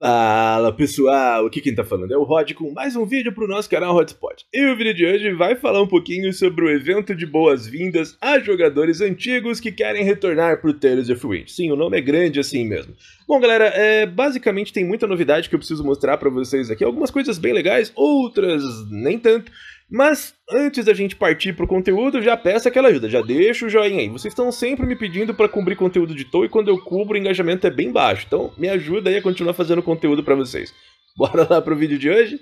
Fala pessoal, aqui quem tá falando é o Rod com mais um vídeo pro nosso canal Hotspot. E o vídeo de hoje vai falar um pouquinho sobre o evento de boas-vindas a jogadores antigos que querem retornar pro Tales of Wind. Sim, o nome é grande assim mesmo. Bom galera, é, basicamente tem muita novidade que eu preciso mostrar para vocês aqui, algumas coisas bem legais, outras nem tanto. Mas antes da gente partir pro conteúdo, já peço aquela ajuda, já deixa o joinha aí. Vocês estão sempre me pedindo para cobrir conteúdo de toa e quando eu cubro o engajamento é bem baixo. Então me ajuda aí a continuar fazendo conteúdo para vocês. Bora lá pro vídeo de hoje?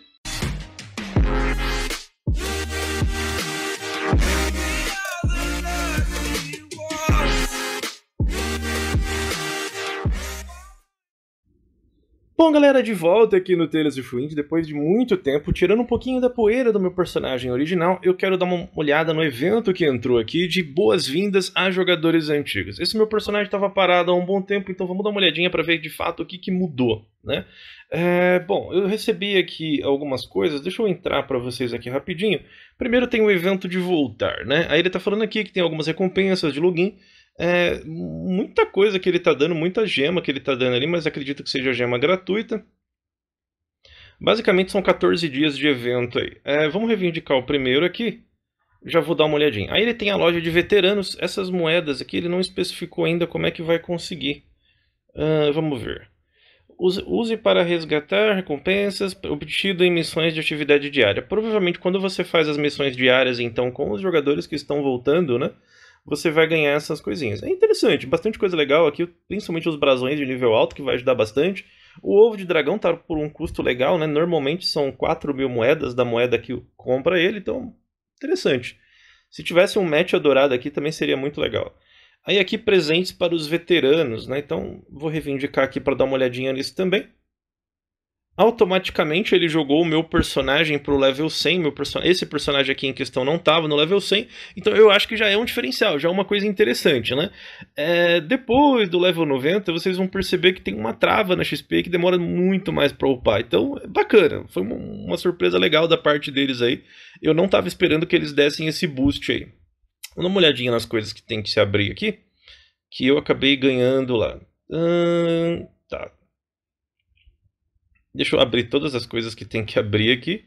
Bom, galera, de volta aqui no Tales of Wind, depois de muito tempo, tirando um pouquinho da poeira do meu personagem original, eu quero dar uma olhada no evento que entrou aqui de boas-vindas a jogadores antigos. Esse meu personagem estava parado há um bom tempo, então vamos dar uma olhadinha para ver de fato o que, que mudou, né? É, bom, eu recebi aqui algumas coisas, deixa eu entrar para vocês aqui rapidinho. Primeiro tem o evento de voltar, né? Aí ele está falando aqui que tem algumas recompensas de login, é, muita coisa que ele está dando, muita gema que ele está dando ali, mas acredito que seja gema gratuita. Basicamente são 14 dias de evento aí. É, vamos reivindicar o primeiro aqui. Já vou dar uma olhadinha. Aí ele tem a loja de veteranos. Essas moedas aqui ele não especificou ainda como é que vai conseguir. Uh, vamos ver. Use, use para resgatar recompensas obtido em missões de atividade diária. Provavelmente quando você faz as missões diárias então com os jogadores que estão voltando, né? você vai ganhar essas coisinhas. É interessante, bastante coisa legal aqui, principalmente os brasões de nível alto, que vai ajudar bastante. O ovo de dragão tá por um custo legal, né? Normalmente são 4 mil moedas da moeda que compra ele, então interessante. Se tivesse um match adorado aqui também seria muito legal. Aí aqui presentes para os veteranos, né? Então vou reivindicar aqui para dar uma olhadinha nisso também automaticamente ele jogou o meu personagem pro level 100, meu person... esse personagem aqui em questão não tava no level 100, então eu acho que já é um diferencial, já é uma coisa interessante, né? É... depois do level 90, vocês vão perceber que tem uma trava na XP que demora muito mais pra upar, então é bacana, foi uma surpresa legal da parte deles aí, eu não tava esperando que eles dessem esse boost aí. Vou dar uma olhadinha nas coisas que tem que se abrir aqui, que eu acabei ganhando lá. Hum, tá, Deixa eu abrir todas as coisas que tem que abrir aqui.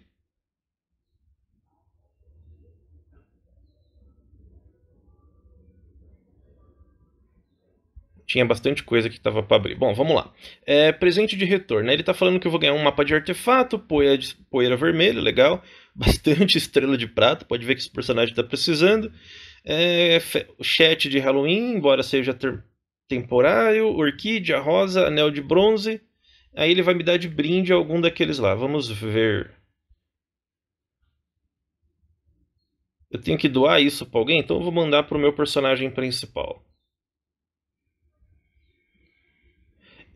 tinha bastante coisa que estava para abrir. Bom, vamos lá. É, presente de retorno. Né? Ele está falando que eu vou ganhar um mapa de artefato, poeira, de, poeira vermelha, legal. Bastante estrela de prata, pode ver que esse personagem está precisando. É, chat de Halloween, embora seja temporário. Orquídea, rosa, anel de bronze. Aí ele vai me dar de brinde algum daqueles lá. Vamos ver. Eu tenho que doar isso para alguém, então eu vou mandar para o meu personagem principal.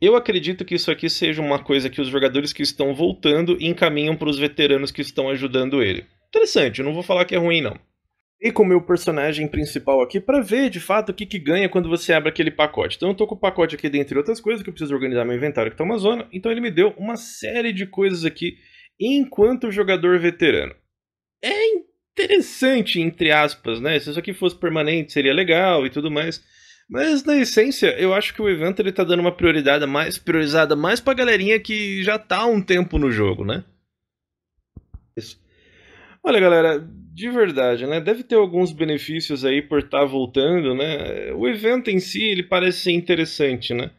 Eu acredito que isso aqui seja uma coisa que os jogadores que estão voltando encaminham para os veteranos que estão ajudando ele. Interessante, eu não vou falar que é ruim não e com o meu personagem principal aqui para ver de fato o que, que ganha quando você abre aquele pacote. Então eu tô com o pacote aqui, dentre outras coisas, que eu preciso organizar meu inventário que tá uma zona. Então ele me deu uma série de coisas aqui enquanto jogador veterano. É interessante, entre aspas, né? Se isso aqui fosse permanente seria legal e tudo mais. Mas na essência, eu acho que o evento ele tá dando uma prioridade mais priorizada mais pra galerinha que já tá um tempo no jogo, né? Isso. Olha, galera, de verdade, né? Deve ter alguns benefícios aí por estar tá voltando, né? O evento em si, ele parece ser interessante, né?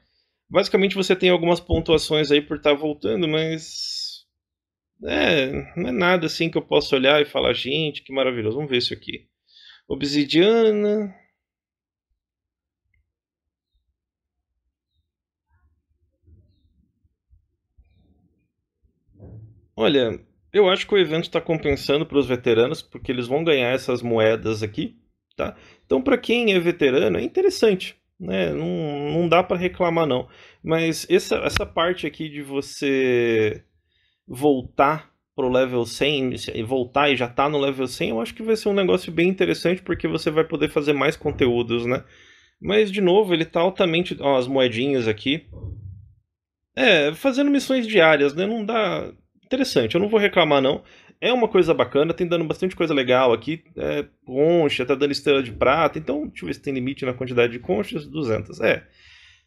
Basicamente você tem algumas pontuações aí por estar tá voltando, mas é, não é nada assim que eu possa olhar e falar, gente, que maravilhoso. Vamos ver isso aqui. Obsidiana, Olha, eu acho que o evento está compensando para os veteranos, porque eles vão ganhar essas moedas aqui, tá? Então, para quem é veterano, é interessante, né? Não, não dá para reclamar, não. Mas essa, essa parte aqui de você voltar pro level 100 e voltar e já tá no level 100, eu acho que vai ser um negócio bem interessante porque você vai poder fazer mais conteúdos, né? Mas de novo, ele tá altamente, ó, as moedinhas aqui. É, fazendo missões diárias, né? Não dá interessante. Eu não vou reclamar, não. É uma coisa bacana, tem dando bastante coisa legal aqui. É, concha, tá dando estrela de prata. Então, deixa eu ver se tem limite na quantidade de conchas. 200, é.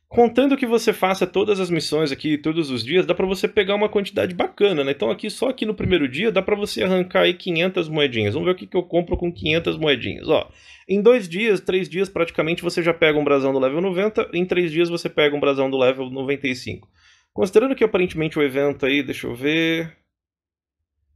Contando que você faça todas as missões aqui todos os dias, dá para você pegar uma quantidade bacana, né? Então aqui só aqui no primeiro dia dá para você arrancar aí 500 moedinhas. Vamos ver o que, que eu compro com 500 moedinhas. Ó, em dois dias, três dias praticamente você já pega um brasão do level 90. Em três dias você pega um brasão do level 95. Considerando que aparentemente o evento aí, deixa eu ver.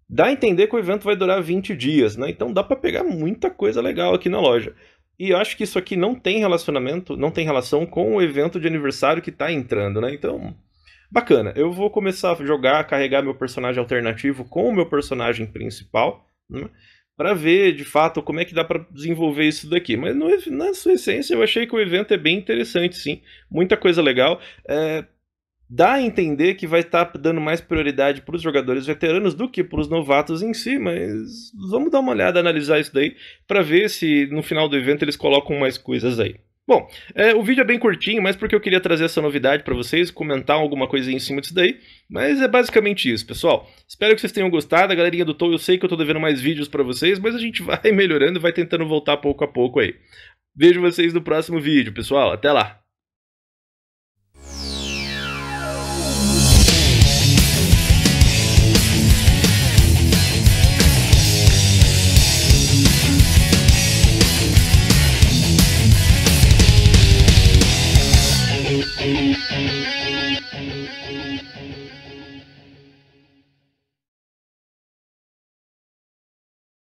Dá a entender que o evento vai durar 20 dias, né? Então dá para pegar muita coisa legal aqui na loja. E eu acho que isso aqui não tem relacionamento, não tem relação com o evento de aniversário que tá entrando, né? Então, bacana. Eu vou começar a jogar, carregar meu personagem alternativo com o meu personagem principal, né? para ver de fato como é que dá para desenvolver isso daqui. Mas no, na sua essência, eu achei que o evento é bem interessante, sim. Muita coisa legal. É, dá a entender que vai estar tá dando mais prioridade para os jogadores veteranos do que para os novatos em si, mas vamos dar uma olhada, analisar isso daí, para ver se no final do evento eles colocam mais coisas aí. Bom, é, o vídeo é bem curtinho, mas porque eu queria trazer essa novidade para vocês, comentar alguma coisa em cima disso daí, mas é basicamente isso, pessoal. Espero que vocês tenham gostado, a galerinha do Tool, eu sei que eu estou devendo mais vídeos para vocês, mas a gente vai melhorando e vai tentando voltar pouco a pouco aí. Vejo vocês no próximo vídeo, pessoal, até lá!